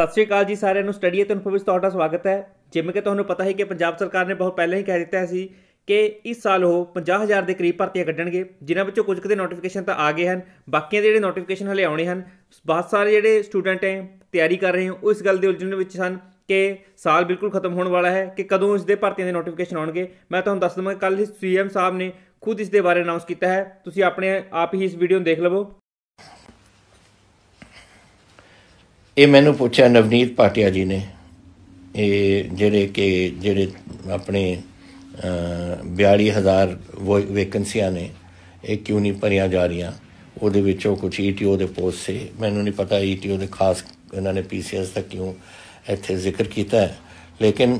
ਸਤਿ ਸ਼੍ਰੀ ਅਕਾਲ ਜੀ ਸਾਰਿਆਂ ਨੂੰ ਸਟੱਡੀ ਅਤੇ ਇਨਫੋ ਵਿੱਚ ਤੁਹਾਡਾ ਸਵਾਗਤ ਹੈ ਜਿਵੇਂ ਕਿ ਤੁਹਾਨੂੰ ਪਤਾ ਹੈ ਕਿ ਪੰਜਾਬ ਸਰਕਾਰ ਨੇ ਬਹੁਤ ਪਹਿਲਾਂ ਹੀ ਕਹਿ ਦਿੱਤਾ ਸੀ ਕਿ ਇਸ ਸਾਲ ਉਹ 50000 ਦੇ ਕਰੀਬ ਭਰਤੀਆਂ ਕੱਢਣਗੇ ਜਿਨ੍ਹਾਂ ਵਿੱਚੋਂ ਕੁਝ ਕਿਤੇ ਨੋਟੀਫਿਕੇਸ਼ਨ ਤਾਂ ਆ ਗਏ ਹਨ ਬਾਕੀਆਂ ਦੇ ਜਿਹੜੇ ਨੋਟੀਫਿਕੇਸ਼ਨ ਹਲੇ ਆਉਣੇ ਹਨ ਬਹੁਤ ਸਾਰੇ ਜਿਹੜੇ ਸਟੂਡੈਂਟ ਹੈ ਤਿਆਰੀ ਕਰ ਰਹੇ ਹੋ ਉਸ ਗੱਲ ਦੇ ਉਲਝਣ ਵਿੱਚ ਸਨ ਕਿ ਸਾਲ ਬਿਲਕੁਲ ਖਤਮ ਹੋਣ ਵਾਲਾ ਹੈ ਕਿ ਕਦੋਂ ਇਸ ਦੇ ਭਰਤੀਆਂ ਦੇ ਨੋਟੀਫਿਕੇਸ਼ਨ ਆਉਣਗੇ ਮੈਂ ਤੁਹਾਨੂੰ ਦੱਸ ਦਵਾਂਗਾ ਕੱਲ ਹੀ ਸੀਐਮ ਸਾਹਿਬ ਨੇ ਖੁਦ ਇਸ ਦੇ ਬਾਰੇ ਅਨਾਉਂਸ ਕੀਤਾ ਹੈ ਤੁਸੀਂ ਆਪਣੇ ਆਪ ਹੀ ਇਸ ਵੀਡੀਓ ਨੂੰ ਦੇਖ ਲਵੋ ਇਹ ਮੈਨੂੰ ਪੁੱਛਿਆ ਨਵਨੀਤ ਪਾਟਿਆ ਜੀ ਨੇ ਇਹ ਜਿਹੜੇ ਕਿ ਜਿਹੜੇ ਆਪਣੇ 42000 ਵੈਕੈਂਸੀਆਂ ਨੇ ਇਹ ਕਿਉਂ ਨਹੀਂ ਭਰੀਆਂ ਜਾ ਰਹੀਆਂ ਉਹਦੇ ਵਿੱਚੋਂ ਕੁਝ ਈਟੀਓ e ਦੇ ਪੋਸਟ ਸੇ ਮੈਨੂੰ ਨਹੀਂ ਪਤਾ ਈਟੀਓ e ਦੇ ਖਾਸ ਇਹਨਾਂ ਨੇ ਪੀਸੀਐਸ ਦਾ ਕਿਉਂ ਇੱਥੇ ਜ਼ਿਕਰ ਕੀਤਾ ਹੈ ਲੇਕਿਨ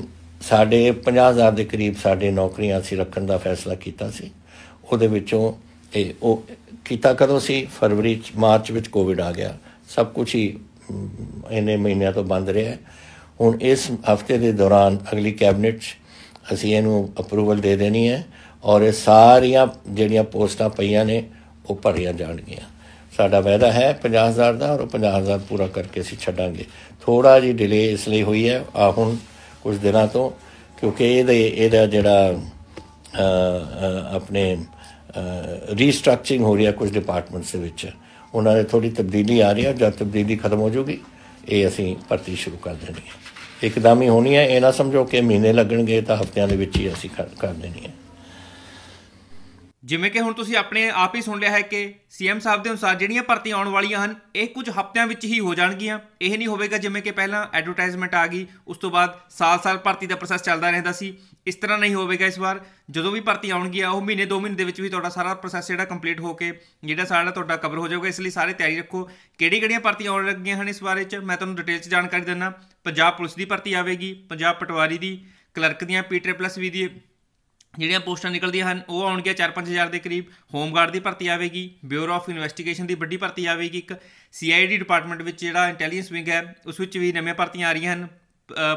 ਸਾਡੇ 50000 ਦੇ ਕਰੀਬ ਸਾਡੇ ਨੌਕਰੀਆਂ ਸੀ ਰੱਖਣ ਦਾ ਫੈਸਲਾ ਕੀਤਾ ਸੀ ਉਹਦੇ ਵਿੱਚੋਂ ਇਹ ਉਹ ਕੀਤਾ ਕਦੋਂ ਸੀ ਫਰਵਰੀ ਮਾਰਚ ਵਿੱਚ ਕੋਵਿਡ ਆ ਗਿਆ ਸਭ ਕੁਝ ਹੀ ਇਹਨੇ ਮਹੀਨਿਆਂ ਤੋਂ ਬੰਦ ਰਿਹਾ ਹੁਣ ਇਸ ਹਫਤੇ ਦੇ ਦੌਰਾਨ ਅਗਲੀ ਕੈਬਨਿਟ ਅਸੀਂ ਇਹਨੂੰ ਅਪਰੂਵਲ ਦੇ ਦੇਣੀ ਹੈ ਔਰ ਇਹ ਸਾਰੀਆਂ ਜਿਹੜੀਆਂ ਪੋਸਟਾਂ ਪਈਆਂ ਨੇ ਉਹ ਭਰੀਆਂ ਜਾਣਗੀਆਂ ਸਾਡਾ ਵਾਅਦਾ ਹੈ 50000 ਦਾ ਔਰ 50000 ਪੂਰਾ ਕਰਕੇ ਅਸੀਂ ਛੱਡਾਂਗੇ ਥੋੜਾ ਜੀ ਡਿਲੇ ਇਸ ਲਈ ਹੋਈ ਹੈ ਆ ਹੁਣ ਕੁਝ ਦਿਨਾਂ ਤੋਂ ਕਿਉਂਕਿ ਇਹਦੇ ਇਹਦਾ ਜਿਹੜਾ ਆਪਣੇ ਰੀਸਟਰਕਚਰਿੰਗ ਹੋ ਰਿਹਾ ਕੁਝ ਡਿਪਾਰਟਮੈਂਟਸ ਦੇ ਵਿੱਚ ਉਹਨਾਂ ਦੇ ਥੋੜੀ ਤਬਦੀਲੀ ਆ ਰਹੀ ਹੈ ਜਦ ਤਬਦੀਲੀ ਖਤਮ ਹੋ ਜੂਗੀ ਇਹ ਅਸੀਂ ਭਰਤੀ ਸ਼ੁਰੂ ਕਰ ਦੇਣੀ ਹੈ ਇੱਕਦਮ ਹੀ ਹੋਣੀ ਹੈ ਇਹ ਨਾ ਸਮਝੋ ਕਿ ਮਹੀਨੇ ਲੱਗਣਗੇ ਤਾਂ ਹਫ਼ਤਿਆਂ ਦੇ ਵਿੱਚ ਹੀ ਅਸੀਂ ਕਰ ਦੇਣੀ ਹੈ ਜਿਵੇਂ ਕਿ ਹੁਣ ਤੁਸੀਂ ਆਪਣੇ ਆਪ ਹੀ ਸੁਣ ਲਿਆ ਹੈ ਕਿ ਸੀਐਮ ਸਾਹਿਬ ਦੇ ਅਨੁਸਾਰ ਜਿਹੜੀਆਂ ਭਰਤੀਆਂ ਆਉਣ ਵਾਲੀਆਂ ਹਨ ਇਹ ਕੁਝ ਹਫ਼ਤਿਆਂ ਵਿੱਚ ਹੀ ਹੋ ਜਾਣਗੀਆਂ ਇਹ ਨਹੀਂ ਹੋਵੇਗਾ ਜਿਵੇਂ ਕਿ ਪਹਿਲਾਂ ਐਡਵਰਟਾਈਜ਼ਮੈਂਟ ਆ ਗਈ ਉਸ ਤੋਂ ਬਾਅਦ ਸਾਲ-ਸਾਲ ਭਰਤੀ ਦਾ ਪ੍ਰੋਸੈਸ ਚੱਲਦਾ ਰਹਿੰਦਾ ਸੀ ਇਸ ਤਰ੍ਹਾਂ ਨਹੀਂ ਹੋਵੇਗਾ ਇਸ ਵਾਰ ਜਦੋਂ ਵੀ ਭਰਤੀ ਆਉਣਗੀ ਆ ਉਹ ਮਹੀਨੇ 2 ਮਹੀਨੇ ਦੇ ਵਿੱਚ ਵੀ ਤੁਹਾਡਾ ਸਾਰਾ ਪ੍ਰੋਸੈਸ ਜਿਹੜਾ ਕੰਪਲੀਟ ਹੋ ਕੇ ਜਿਹੜਾ ਸਾਰਾ ਤੁਹਾਡਾ ਕਵਰ ਹੋ ਜਾਊਗਾ ਇਸ ਲਈ ਸਾਰੇ ਤਿਆਰੀ ਰੱਖੋ ਕਿਹੜੀ-ਕਿਹੜੀਆਂ ਭਰਤੀਆਂ ਆਉਣ ਲੱਗੀਆਂ ਹਨ ਇਸ ਬਾਰੇ 'ਚ ਮੈਂ ਤੁਹਾਨੂੰ ਡਿਟੇਲ 'ਚ ਜਾਣਕਾਰੀ ਦਿੰਦਾ ਪੰਜਾਬ ਪੁਲਿਸ ਦੀ ਭਰਤੀ ਆਵੇਗੀ ਪੰਜਾਬ ਪਟਵਾਰੀ ਦੀ ਕਲਰਕ ਦੀਆਂ ਪੀਟਰ ਪਲੱਸ ਵੀ ਦੀ ਜਿਹੜੀਆਂ ਪੋਸਟਾਂ ਨਿਕਲਦੀਆਂ ਹਨ ਉਹ ਆਉਣਗੀਆਂ 4-5000 ਦੇ ਕਰੀਬ ਹੋਮ ਗਾਰਡ ਦੀ ਭਰਤੀ ਆਵੇਗੀ ਬਿਊਰੋ ਆਫ ਇਨਵੈਸਟੀਗੇਸ਼ਨ ਦੀ ਵੱਡੀ ਭਰਤੀ ਆਵੇਗੀ ਇੱਕ ਸੀਆਈਡੀ ਡਿਪਾਰਟਮੈਂਟ ਵਿੱਚ ਜਿਹੜਾ ਇੰਟੈਲੀਜੈਂਸ ਵਿੰਗ ਹੈ ਉਸ ਵਿੱਚ ਵੀ ਨਵੀਆਂ ਭਰਤੀਆਂ ਆ ਰਹੀਆਂ ਹਨ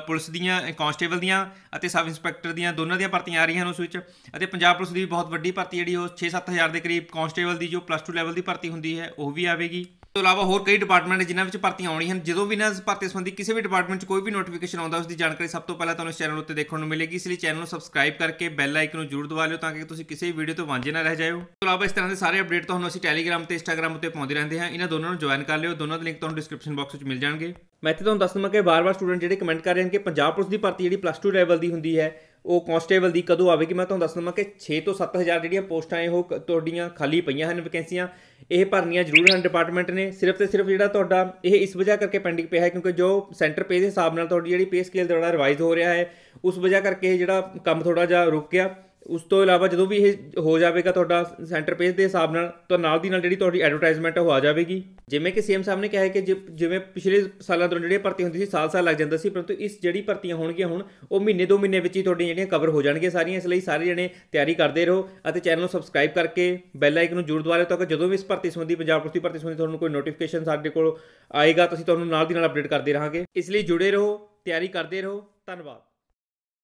ਪੁਲਿਸ ਦੀਆਂ ਕਾਂਸਟੇਬਲ ਦੀਆਂ ਅਤੇ ਸਬ ਇੰਸਪੈਕਟਰ ਦੀਆਂ ਦੋਨਾਂ ਦੀਆਂ ਭਰਤੀਆਂ ਆ ਰਹੀਆਂ ਹਨ ਉਸ ਵਿੱਚ ਅਤੇ ਪੰਜਾਬ ਪੁਲਿਸ ਦੀ ਬਹੁਤ ਵੱਡੀ ਭਰਤੀ ਜਿਹੜੀ ਉਹ 6-7000 ਦੇ ਕਰੀਬ ਕਾਂਸਟੇਬਲ ਦੀ ਜੋ ਪਲੱਸ 2 ਲੈਵਲ ਦੀ ਭਰਤੀ ਹੁੰਦੀ ਹੈ ਉਹ ਵੀ ਆਵੇਗੀ ਤੋਂ ਇਲਾਵਾ ਹੋਰ ਕਈ ਡਿਪਾਰਟਮੈਂਟ ਨੇ ਜਿਨ੍ਹਾਂ ਵਿੱਚ ਭਰਤੀਆਂ ਆਉਣੀਆਂ ਹਨ ਜਦੋਂ ਵੀ ਨਾ ਭਰਤੀ ਸੰਬੰਧੀ ਕਿਸੇ ਵੀ ਡਿਪਾਰਟਮੈਂਟ 'ਚ ਕੋਈ ਵੀ ਨੋਟੀਫਿਕੇਸ਼ਨ ਆਉਂਦਾ ਉਸ ਦੀ ਜਾਣਕਾਰੀ ਸਭ ਤੋਂ ਪਹਿਲਾਂ ਤੁਹਾਨੂੰ ਇਸ ਚੈਨਲ ਉੱਤੇ ਦੇਖਣ ਨੂੰ ਮਿਲੇਗੀ ਇਸ ਲਈ ਚੈਨਲ ਨੂੰ ਸਬਸਕ੍ਰਾਈਬ ਕਰਕੇ ਬੈਲ ਆਈਕਨ ਨੂੰ ਜ਼ਰੂਰ ਦਬਾ ਲਿਓ ਤਾਂ ਕਿ ਤੁਸੀਂ ਕਿਸੇ ਵੀ ਵੀਡੀਓ ਤੋਂ ਵਾਂਝੇ ਨਾ ਰਹਿ ਜਾਇਓ ਤੋਂ ਇਲਾਵਾ ਇਸ ਤਰ੍ਹਾਂ ਦੇ ਸਾਰੇ ਅਪਡੇਟ ਤੁਹਾਨੂੰ ਅਸੀਂ ਟੈਲੀਗ੍ਰਾਮ ਤੇ ਇੰਸਟਾਗ੍ਰਾਮ ਉੱਤੇ ਪਾਉਂਦੇ ਰਹਿੰਦੇ ਹਾਂ ਇਹਨਾਂ ਦੋਨਾਂ ਨੂੰ ਜੁਆਇਨ ਕਰ ਲਿਓ ਦੋਨਾਂ ਦੇ ਲਿੰਕ ਤੁਹਾਨੂੰ ਡਿਸਕ੍ਰਿਪਸ਼ਨ ਬਾਕਸ ਵਿੱਚ ਮਿਲ ਜਾਣਗੇ ਮੈਂ ਇੱਥੇ ਤੁਹਾਨੂੰ ਦੱਸ ਦਵਾਂ ਕਿ ਬਾਰ-ਬਾਰ ਸਟੂਡੈਂਟ ਜਿਹੜੇ ਕਮੈਂਟ ਕਰ ਰਹੇ ਹਨ ਕਿ ਪੰਜਾਬ ਪੁਲਿਸ ਦੀ ਭਰਤੀ ਜਿਹੜੀ ਪਲੱਸ 2 ਲੈਵਲ ਦੀ ਹੁੰਦੀ ਹੈ ਉਹ ਕਨਸਟੇਬਲ ਦੀ ਕਦੋਂ ਆਵੇਗੀ ਮੈਂ ਤੁਹਾਨੂੰ ਦੱਸ ਦਵਾਂ ਕਿ 6 ਤੋਂ 7000 ਜਿਹੜੀਆਂ ਪੋਸਟਾਂ ਇਹੋ ਤੁਹਾਡੀਆਂ ਖਾਲੀ ਪਈਆਂ ਹਨ ਵੈਕੈਂਸੀਆਂ ਇਹ ਭਰਨੀਆਂ ਜ਼ਰੂਰ ਹਨ ਡਿਪਾਰਟਮੈਂਟ ਨੇ ਸਿਰਫ ਤੇ ਸਿਰਫ ਜਿਹੜਾ ਤੁਹਾਡਾ ਇਹ ਇਸ ਵਜ੍ਹਾ ਕਰਕੇ ਪੈਂਡਿੰਗ ਪਿਆ ਹੈ ਕਿਉਂਕਿ ਜੋ ਸੈਂਟਰ ਪੇ ਦੇ ਹਿਸਾਬ ਨਾਲ ਤੁਹਾਡੀ ਜਿਹੜੀ ਪੇ ਸਕੇਲ ਦਾ ਰਿਵਾਈਜ਼ ਹੋ ਰਿਹਾ ਹੈ ਉਸ ਵਜ੍ਹਾ ਕਰਕੇ ਜਿਹੜਾ ਕੰਮ ਥੋੜਾ ਜਿਹਾ ਰੁਕ ਗਿਆ ਉਸ ਤੋਂ ਇਲਾਵਾ ਜਦੋਂ ਵੀ ਇਹ ਹੋ ਜਾਵੇਗਾ ਤੁਹਾਡਾ ਸੈਂਟਰ ਪੇਜ ਦੇ ਹਿਸਾਬ ਨਾਲ ਤਾਂ ਨਾਲ ਦੀ ਨਾਲ ਜਿਹੜੀ ਤੁਹਾਡੀ ਐਡਵਰਟਾਈਜ਼ਮੈਂਟ ਹੋ ਆ ਜਾਵੇਗੀ ਜਿਵੇਂ ਕਿ ਸੀਐਮ ਸਾਹਿਬ ਨੇ ਕਿਹਾ ਹੈ ਕਿ ਜਿਵੇਂ ਪਿਛਲੇ ਸਾਲਾਂ ਤੋਂ ਜਿਹੜੀਆਂ ਭਰਤੀ ਹੁੰਦੀ ਸੀ ਸਾਲ-ਸਾਲ ਲੱਗ ਜਾਂਦਾ ਸੀ ਪਰੰਤੂ ਇਸ ਜਿਹੜੀ ਭਰਤੀਆਂ ਹੋਣਗੀਆਂ ਹੁਣ ਉਹ ਮਹੀਨੇ ਦੋ ਮਹੀਨੇ ਵਿੱਚ ਹੀ ਤੁਹਾਡੀਆਂ ਜਿਹੜੀਆਂ ਕਵਰ ਹੋ ਜਾਣਗੀਆਂ ਸਾਰੀਆਂ ਇਸ ਲਈ ਸਾਰੇ ਜਣੇ ਤਿਆਰੀ ਕਰਦੇ ਰਹੋ ਅਤੇ ਚੈਨਲ ਨੂੰ ਸਬਸਕ੍ਰਾਈਬ ਕਰਕੇ ਬੈਲ ਆਈਕਨ ਨੂੰ ਜ਼ਰੂਰ ਦਬਾਓ ਤਾਂ ਕਿ ਜਦੋਂ ਵੀ ਇਸ ਭਰਤੀ ਸੰਬੰਧੀ ਪੰਜਾਬ ਪੁਲਿਸ ਦੀ ਭਰਤੀ ਸੰਬੰਧੀ ਤੁਹਾਨੂੰ ਕੋਈ ਨੋਟੀਫਿਕੇਸ਼ਨ ਸਾਡੇ ਕੋਲ ਆਏਗਾ ਤਾਂ ਅਸੀਂ ਤੁਹਾਨੂੰ ਨਾਲ ਦੀ ਨਾਲ ਅਪਡੇਟ ਕਰਦੇ ਰਹਾਂਗੇ ਇਸ ਲਈ ਜੁੜੇ ਰਹੋ ਤਿਆਰੀ ਕਰਦੇ ਰਹੋ ਧੰਨਵਾਦ